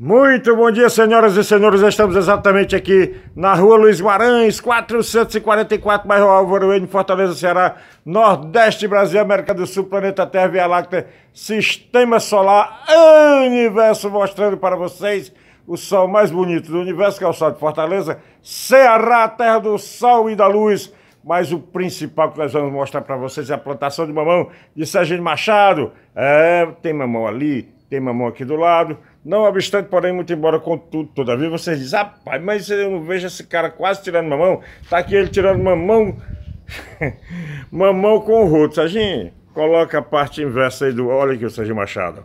Muito bom dia, senhoras e senhores. Estamos exatamente aqui na rua Luiz Guarães, 444, bairro Álvaro em Fortaleza, Ceará, Nordeste, Brasil, América do Sul, planeta Terra, Via Láctea, Sistema Solar, Universo, mostrando para vocês o sol mais bonito do universo, que é o sol de Fortaleza, Ceará, terra do sol e da luz. Mas o principal que nós vamos mostrar para vocês é a plantação de mamão de Serginho Machado. É, tem mamão ali, tem mamão aqui do lado não obstante, porém, muito embora, contudo, todavia, vocês dizem, rapaz, ah, mas eu não vejo esse cara quase tirando mamão. Tá aqui ele tirando mamão, mamão com o roto. Serginho, coloca a parte inversa aí do olha que o Serginho Machado.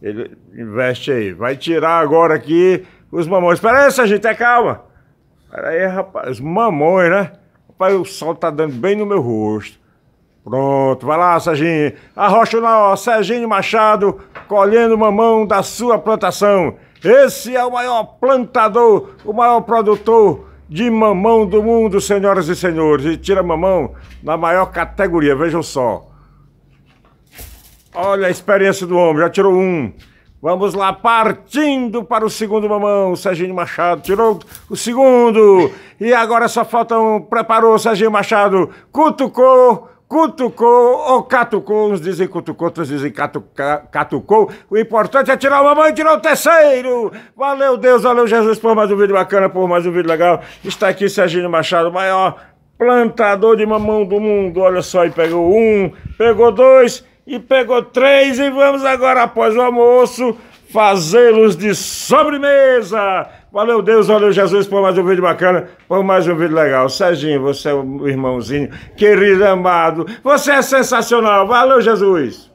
Ele investe aí. Vai tirar agora aqui os mamões. Espera aí, Serginho, até calma. Espera aí, rapaz, os mamões, né? Rapaz, o sol tá dando bem no meu rosto. Pronto, vai lá, Serginho. Arrocha o nó, Serginho Machado colhendo mamão da sua plantação. Esse é o maior plantador, o maior produtor de mamão do mundo, senhoras e senhores. E tira mamão na maior categoria, vejam só. Olha a experiência do homem, já tirou um. Vamos lá, partindo para o segundo mamão. O Serginho Machado tirou o segundo. E agora só falta um. Preparou o Serginho Machado, cutucou cutucou ou catucou, uns dizem cutucou, outros dizem catucou. O importante é tirar uma mamão e tirar o terceiro. Valeu Deus, valeu Jesus por mais um vídeo bacana, por mais um vídeo legal. Está aqui Serginho Machado, maior plantador de mamão do mundo. Olha só, e pegou um, pegou dois e pegou três. E vamos agora, após o almoço, fazê-los de sobremesa. Valeu Deus, valeu Jesus por mais um vídeo bacana, por mais um vídeo legal. Serginho, você é o irmãozinho querido, amado. Você é sensacional. Valeu Jesus.